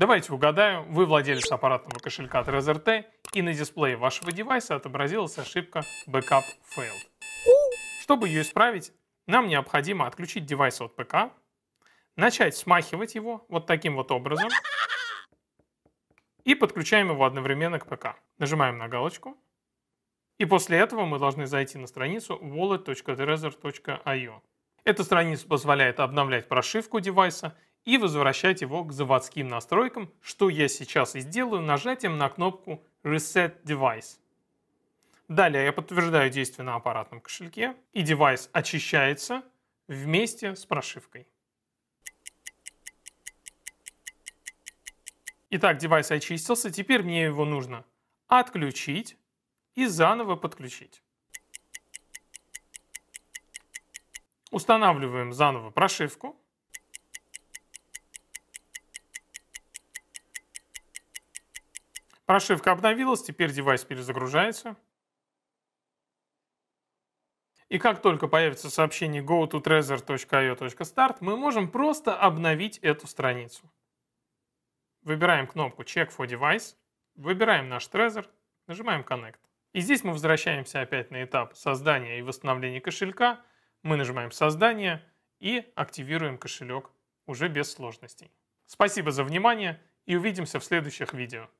Давайте угадаю, вы владелец аппаратного кошелька TrezRT, и на дисплее вашего девайса отобразилась ошибка Backup Failed. Чтобы ее исправить, нам необходимо отключить девайс от ПК, начать смахивать его вот таким вот образом, и подключаем его одновременно к ПК. Нажимаем на галочку, и после этого мы должны зайти на страницу wallet.trezor.io. Эта страница позволяет обновлять прошивку девайса и возвращать его к заводским настройкам, что я сейчас и сделаю нажатием на кнопку Reset Device. Далее я подтверждаю действие на аппаратном кошельке, и девайс очищается вместе с прошивкой. Итак, девайс очистился, теперь мне его нужно отключить и заново подключить. Устанавливаем заново прошивку. Прошивка обновилась, теперь девайс перезагружается. И как только появится сообщение go to trezor.io.start, мы можем просто обновить эту страницу. Выбираем кнопку Check for Device, выбираем наш Trezor, нажимаем Connect. И здесь мы возвращаемся опять на этап создания и восстановления кошелька. Мы нажимаем «Создание» и активируем кошелек уже без сложностей. Спасибо за внимание и увидимся в следующих видео.